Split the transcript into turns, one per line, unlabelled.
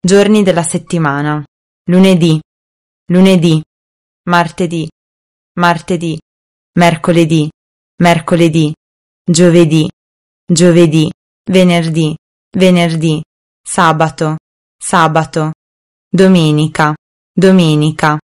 Giorni della settimana. Lunedì. Lunedì. Martedì. Martedì. Mercoledì. Mercoledì. Giovedì. Giovedì. Venerdì. Venerdì. Sabato. Sabato. Domenica. Domenica.